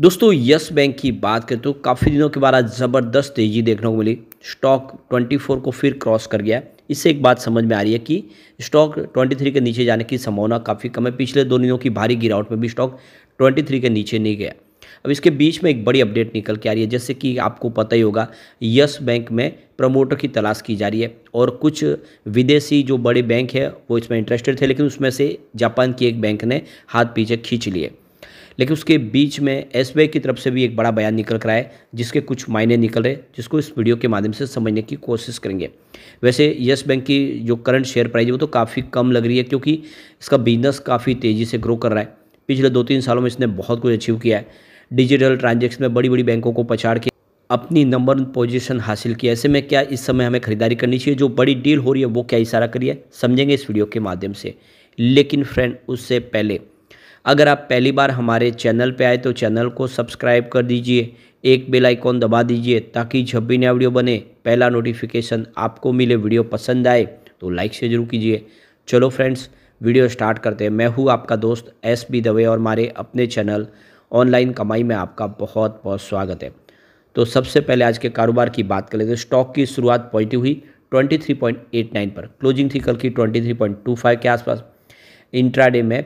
दोस्तों yes bank की बात करें तो काफ़ी दिनों के बाद आज ज़बरदस्त तेज़ी देखने को मिली स्टॉक 24 को फिर क्रॉस कर गया इससे एक बात समझ में आ रही है कि स्टॉक 23 के नीचे जाने की संभावना काफ़ी कम है पिछले दो दिनों की भारी गिरावट में भी स्टॉक 23 के नीचे नहीं गया अब इसके बीच में एक बड़ी अपडेट निकल के आ रही है जैसे कि आपको पता ही होगा यस बैंक में प्रमोटर की तलाश की जा रही है और कुछ विदेशी जो बड़े बैंक है वो इसमें इंटरेस्टेड थे लेकिन उसमें से जापान की एक बैंक ने हाथ पीछे खींच लिए लेकिन उसके बीच में एस की तरफ से भी एक बड़ा बयान निकल कर आए जिसके कुछ मायने निकल रहे जिसको इस वीडियो के माध्यम से समझने की कोशिश करेंगे वैसे येस बैंक की जो करंट शेयर प्राइस है वो तो काफ़ी कम लग रही है क्योंकि इसका बिजनेस काफ़ी तेज़ी से ग्रो कर रहा है पिछले दो तीन सालों में इसने बहुत कुछ अचीव किया है डिजिटल ट्रांजेक्शन में बड़ी बड़ी बैंकों को पछाड़ के अपनी नंबर पोजीशन हासिल किया ऐसे में क्या इस समय हमें खरीदारी करनी चाहिए जो बड़ी डील हो रही है वो क्या इशारा करिए समझेंगे इस वीडियो के माध्यम से लेकिन फ्रेंड उससे पहले अगर आप पहली बार हमारे चैनल पे आए तो चैनल को सब्सक्राइब कर दीजिए एक बेल आइकॉन दबा दीजिए ताकि जब भी नया वीडियो बने पहला नोटिफिकेशन आपको मिले वीडियो पसंद आए तो लाइक से जरूर कीजिए चलो फ्रेंड्स वीडियो स्टार्ट करते हैं मैं हूँ आपका दोस्त एस बी दवे और हमारे अपने चैनल ऑनलाइन कमाई में आपका बहुत बहुत स्वागत है तो सबसे पहले आज के कारोबार की बात कर लेते हैं स्टॉक की शुरुआत पॉजिटिव हुई 23.89 पर क्लोजिंग थी कल की 23.25 के आसपास इंट्राडे में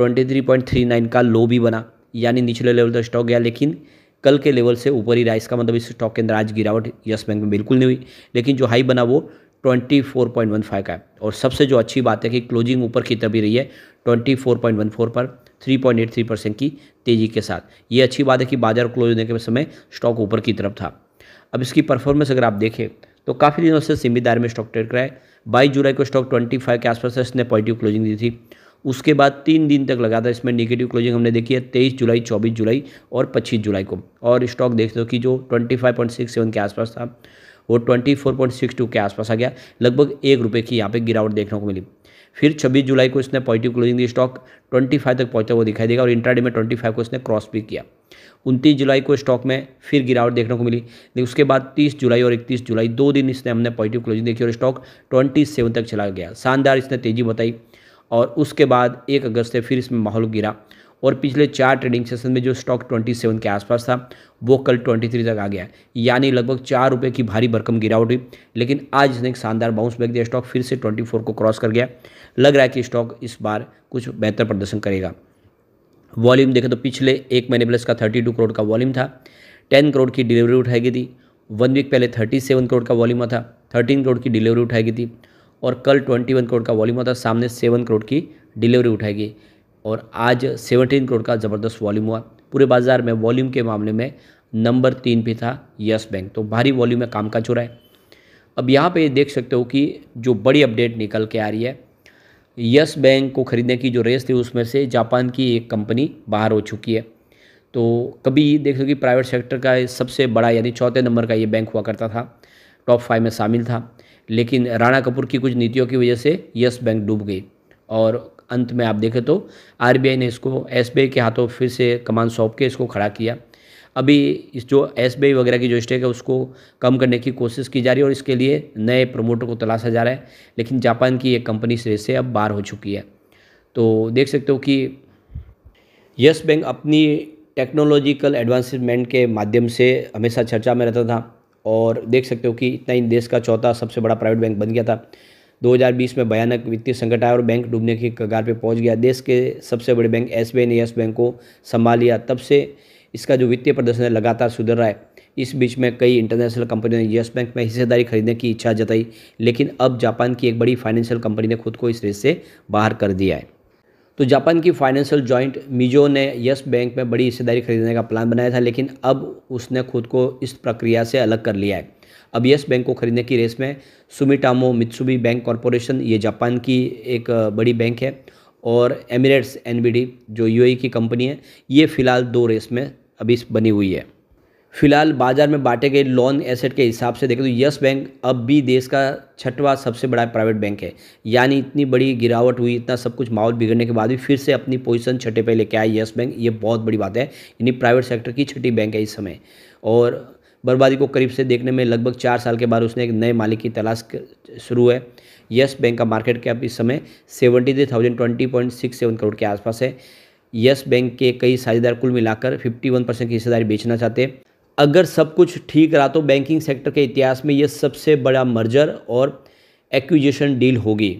23.39 का लो भी बना यानी निचले लेवल तक स्टॉक गया लेकिन कल के लेवल से ऊपर ही रहा इसका मतलब इस स्टॉक के अंदर आज गिरावट यस बैंक में बिल्कुल नहीं हुई लेकिन जो हाई बना वो 24.15 का है और सबसे जो अच्छी बात है कि क्लोजिंग ऊपर की तरफ ही रही है 24.14 पर 3.83 परसेंट की तेज़ी के साथ ये अच्छी बात है कि बाजार क्लोज होने के समय स्टॉक ऊपर की तरफ था अब इसकी परफॉर्मेंस अगर आप देखें तो काफ़ी दिनों से सीमित में स्टॉक ट्रेड कराए बाईस जुलाई को स्टॉक ट्वेंटी फाइव के आसपास इसने पॉजिटिव क्लोजिंग दी थी उसके बाद तीन दिन तक लगा था इसमें निगेटिव क्लोजिंग हमने देखी है तेईस जुलाई चौबीस जुलाई और पच्चीस जुलाई को और स्टॉक देख दो कि जो twenty five point six seven के आसपास था वो twenty four point six two के आसपास आ गया लगभग एक रुपये की यहाँ पे गिरावट देखने को मिली फिर 26 जुलाई को इसने पॉजिटिव क्लोजिंग दी स्टॉक 25 तक पहुंचा हुआ दिखाई देगा और इंट्राडे में 25 को इसने क्रॉस भी किया 29 जुलाई को स्टॉक में फिर गिरावट देखने को मिली लेकिन उसके बाद 30 जुलाई और 31 जुलाई दो दिन इसने हमने पॉजिटिव क्लोजिंग देखी और स्टॉक 27 तक चला गया शानदार इसने तेजी बताई और उसके बाद एक अगस्त से फिर इसमें माहौल गिरा और पिछले चार ट्रेडिंग सेशन में जो स्टॉक 27 के आसपास था वो कल 23 तक आ गया यानी लगभग चार रुपये की भारी भरकम गिरावट हुई लेकिन आज इसने एक शानदार बाउंस बैक दिया स्टॉक फिर से 24 को क्रॉस कर गया लग रहा है कि स्टॉक इस बार कुछ बेहतर प्रदर्शन करेगा वॉल्यूम देखें तो पिछले एक महीने प्लस का टू करोड़ का वॉल्यूम था टेन करोड़ की डिलीवरी उठाई गई थी वन वीक पहले सेवन करोड़ का वॉल्यूम था थर्टीन करोड़ की डिलीवरी उठाई गई थी और कल ट्वेंटी वन करोड़ का वॉल्यूम आता सामने सेवन करोड़ की डिलीवरी उठाएगी और आज सेवनटीन करोड़ का ज़बरदस्त वॉल्यूम हुआ पूरे बाज़ार में वॉल्यूम के मामले में नंबर तीन पे था यस बैंक तो भारी वॉल्यूम में कामकाज हो रहा है अब यहाँ पर देख सकते हो कि जो बड़ी अपडेट निकल के आ रही है यस बैंक को ख़रीदने की जो रेस थी उसमें से जापान की एक कंपनी बाहर हो चुकी है तो कभी देख लो कि प्राइवेट सेक्टर का सबसे बड़ा यानी चौथे नंबर का ये बैंक हुआ करता था टॉप फाइव में शामिल था लेकिन राणा कपूर की कुछ नीतियों की वजह से यस बैंक डूब गई और अंत में आप देखें तो आरबीआई ने इसको एसबीआई के हाथों फिर से कमान सौंप के इसको खड़ा किया अभी इस जो एस वगैरह की जो स्टेक है उसको कम करने की कोशिश की जा रही है और इसके लिए नए प्रमोटर को तलाशा जा रहा है लेकिन जापान की एक कंपनी से इससे अब बाहर हो चुकी है तो देख सकते हो कि यस बैंक अपनी टेक्नोलॉजिकल एडवांसमेंट के माध्यम से हमेशा चर्चा में रहता था और देख सकते हो कि इतना ही देश का चौथा सबसे बड़ा प्राइवेट बैंक बन गया था 2020 में भयानक वित्तीय संकट आया और बैंक डूबने की कगार पर पहुंच गया देश के सबसे बड़े बैंक एस ने एस बैंक को संभाल लिया तब से इसका जो वित्तीय प्रदर्शन है लगातार सुधर रहा है इस बीच में कई इंटरनेशनल कंपनियों ने यस बैंक में हिस्सेदारी खरीदने की इच्छा जताई लेकिन अब जापान की एक बड़ी फाइनेंशियल कंपनी ने खुद को इस रेस से बाहर कर दिया है तो जापान की फाइनेंशियल जॉइंट मिजो ने यस बैंक में बड़ी हिस्सेदारी खरीदने का प्लान बनाया था लेकिन अब उसने खुद को इस प्रक्रिया से अलग कर लिया है अब यस बैंक को खरीदने की रेस में सुमिटामो मित्सुबी बैंक कॉरपोरेशन ये जापान की एक बड़ी बैंक है और एमिरेट्स एनबीडी जो यूएई e की कंपनी है ये फ़िलहाल दो रेस में अभी बनी हुई है फिलहाल बाजार में बांटे गए लोन एसेट के हिसाब से देखें तो यस बैंक अब भी देश का छठवा सबसे बड़ा प्राइवेट बैंक है यानी इतनी बड़ी गिरावट हुई इतना सब कुछ माहौल बिगड़ने के बाद भी फिर से अपनी पोजीशन छठे पे लेके आया यस बैंक ये बहुत बड़ी बात है यानी प्राइवेट सेक्टर की छठी बैंक है इस समय और बर्बादी को करीब से देखने में लगभग चार साल के बाद उसने एक नए मालिक की तलाश शुरू है यस बैंक का मार्केट कैप इस समय seventy three thousand twenty point six seven crore के आसपास है यस बैंक के कई साझेदार कुल मिलाकर फिफ्टी वन परसेंट की हिस्सेदारी बेचना चाहते हैं अगर सब कुछ ठीक रहा तो बैंकिंग सेक्टर के इतिहास में यह सबसे बड़ा मर्जर और एक्विजिशन डील होगी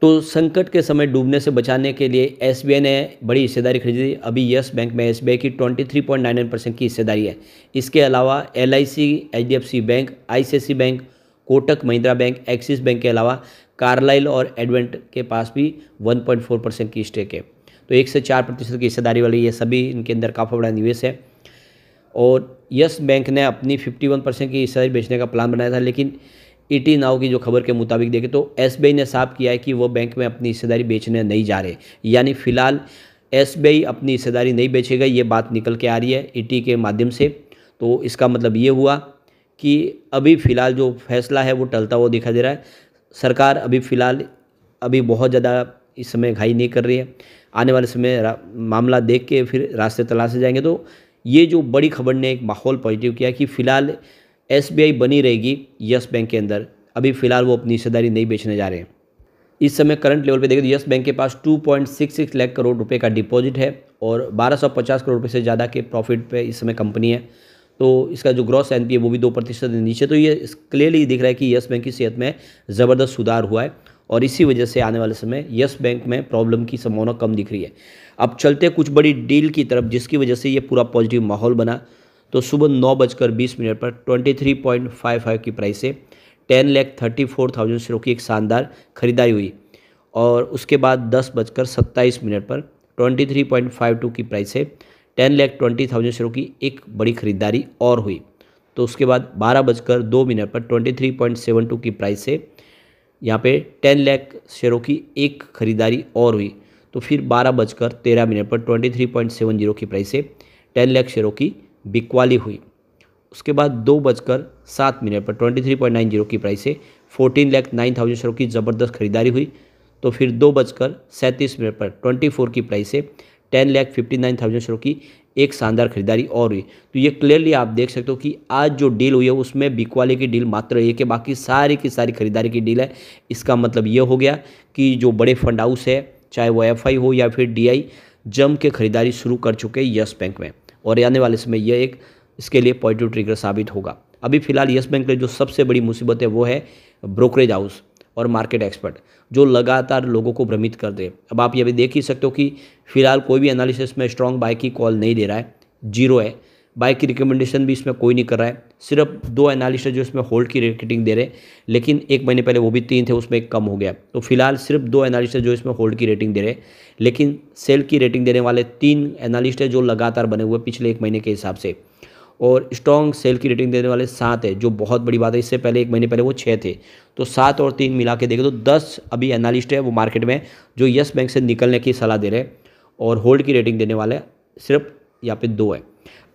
तो संकट के समय डूबने से बचाने के लिए एस ने बड़ी हिस्सेदारी खरीदी अभी यस बैंक में एस की 23.99 परसेंट की हिस्सेदारी है इसके अलावा L I bank I bank Kotak Mahindra bank Axis bank के अलावा कार्लाइल और एडवेंट के पास भी 1.4 परसेंट की स्टेक है तो एक से चार प्रतिशत की हिस्सेदारी वाली ये सभी इनके अंदर काफ़ी बड़ा निवेश है और यस बैंक ने अपनी 51 परसेंट की हिस्सेदारी बेचने का प्लान बनाया था लेकिन ईटी नाव की जो खबर के मुताबिक देखें तो एस ने साफ किया है कि वह बैंक में अपनी हिस्सेदारी बेचने नहीं जा रहे यानी फिलहाल एस अपनी हिस्सेदारी नहीं बेचेगा ये बात निकल के आ रही है ईटी e के माध्यम से तो इसका मतलब ये हुआ कि अभी फ़िलहाल जो फैसला है वो टलता हुआ दिखा दे रहा है सरकार अभी फ़िलहाल अभी बहुत ज़्यादा इस समय घाई नहीं कर रही है आने वाले समय मामला देख के फिर रास्ते तलाशे जाएंगे तो ये जो बड़ी खबर ने एक माहौल पॉजिटिव किया कि फ़िलहाल एस बनी रहेगी यस बैंक के अंदर अभी फ़िलहाल वो अपनी हिस्सेदारी नहीं बेचने जा रहे हैं इस समय करंट लेवल पे देखें तो यस बैंक के पास 2.66 लाख करोड़ रुपए का डिपॉजिट है और 1250 करोड़ रुपए से ज़्यादा के प्रॉफिट पे इस समय कंपनी है तो इसका जो ग्रॉस एन है वो भी दो प्रतिशत नीचे तो ये क्लियरली दिख रहा है कि यस बैंक की सेहत में ज़बरदस्त सुधार हुआ है और इसी वजह से आने वाले समय यस बैंक में प्रॉब्लम की संभावना कम दिख रही है अब चलते कुछ बड़ी डील की तरफ जिसकी वजह से ये पूरा पॉजिटिव माहौल बना तो सुबह नौ बजकर बीस मिनट पर twenty three point five five की प्राइस से ten lakh thirty four thousand शेयरों की एक शानदार खरीदारी हुई और उसके बाद दस बजकर सत्ताईस मिनट पर twenty three point five two की प्राइस से टेन लैख ट्वेंटी थाउजेंड शेयरों की एक बड़ी खरीदारी और हुई तो उसके बाद बारह बजकर दो मिनट पर twenty three point seven two की प्राइस से यहाँ पे टेन लैख शेयरों की एक खरीदारी और हुई तो फिर बारह बजकर तेरह मिनट पर twenty three point seven zero की प्राइस से टेन लैख शेयरों की बिकवाली हुई उसके बाद दो बजकर सात मिनट पर twenty three point nine zero की प्राइस से फोर्टीन लैख नाइन थाउजेंड शेयरों की ज़बरदस्त खरीदारी हुई तो फिर दो बजकर सैंतीस मिनट पर ट्वेंटी फोर की प्राइस से ten lakh fifty nine thousand शेयरों की एक शानदार खरीदारी और हुई तो ये क्लियरली आप देख सकते हो कि आज जो डील हुई है उसमें बिकवाले की डील मात्र एक है बाकी सारी की सारी खरीदारी की डील है इसका मतलब ये हो गया कि जो बड़े फंड हाउस है चाहे वो एफ हो या फिर डी जम के खरीदारी शुरू कर चुके हैं यस बैंक में और आने वाले समय यह एक इसके लिए पॉजिटिव ट्रिगर साबित होगा अभी फिलहाल यस बैंक में जो सबसे बड़ी मुसीबत है वो है ब्रोकरेज हाउस और मार्केट एक्सपर्ट जो लगातार लोगों को भ्रमित कर दे अब आप ये भी देख ही सकते हो कि फिलहाल कोई भी एनालिसिस में स्ट्रॉन्ग बाय की कॉल नहीं दे रहा है जीरो है बाय की रिकमेंडेशन भी इसमें कोई नहीं कर रहा है सिर्फ दो एनालिस्ट जो इसमें होल्ड की रेटिंग दे रहे हैं लेकिन एक महीने पहले वो भी तीन थे उसमें एक कम हो गया तो फिलहाल सिर्फ दो एनालिस्ट जो इसमें होल्ड की रेटिंग दे रहे हैं लेकिन सेल की रेटिंग देने वाले तीन एनालिस्ट है जो लगातार बने हुए पिछले एक महीने के हिसाब से और स्ट्रॉन्ग सेल की रेटिंग देने वाले सात है जो बहुत बड़ी बात है इससे पहले एक महीने पहले वो छः थे तो सात और तीन मिला के देखें तो दस अभी एनालिस्ट है वो मार्केट में जो यस बैंक से निकलने की सलाह दे रहे हैं और होल्ड की रेटिंग देने वाले सिर्फ यहाँ पे दो है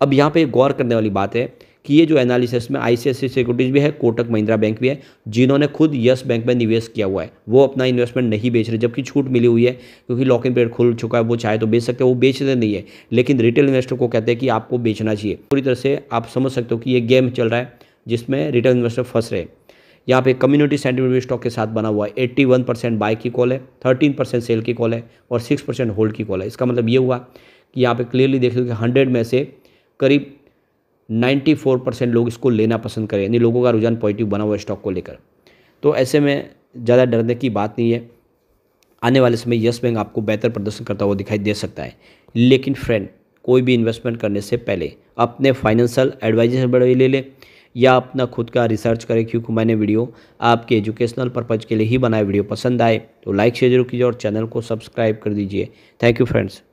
अब यहाँ पे गौर करने वाली बात है कि ये जो एनालिसिस में आई सिक्योरिटीज भी है कोटक महिंद्रा बैंक भी है जिन्होंने खुद यस बैंक में निवेश किया हुआ है वो अपना इन्वेस्टमेंट नहीं बेच रहे जबकि छूट मिली हुई है क्योंकि लॉक इन पीरियड खुल चुका है वो चाहे तो बेच सकते हैं वो बेचते नहीं है लेकिन रिटेल इन्वेस्टर को कहते हैं कि आपको बेचना चाहिए पूरी तरह से आप समझ सकते हो कि ये गेम चल रहा है जिसमें रिटेल इन्वेस्टर फंस रहे यहाँ पे कम्युनिटी सेंटिमेंट स्टॉक के साथ बना हुआ है एट्टी वन परसेंट बाय की कॉल है थर्टीन परसेंट सेल की कॉल है और सिक्स परसेंट होल्ड की कॉल है इसका मतलब ये हुआ कि यहाँ पे क्लियरली देख लो कि हंड्रेड में से करीब 94 परसेंट लोग इसको लेना पसंद करें यानी लोगों का रुझान पॉजिटिव बना हुआ स्टॉक को लेकर तो ऐसे में ज़्यादा डरने की बात नहीं है आने वाले समय यस बैंक आपको बेहतर प्रदर्शन करता हुआ दिखाई दे सकता है लेकिन फ्रेंड कोई भी इन्वेस्टमेंट करने से पहले अपने फाइनेंशियल एडवाइजर से बड़े ले लें या अपना खुद का रिसर्च करें क्योंकि मैंने वीडियो आपके एजुकेशनल पर्पज़ के लिए ही बनाया वीडियो पसंद आए तो लाइक शेयर जरूर कीजिए और चैनल को सब्सक्राइब कर दीजिए थैंक यू फ्रेंड्स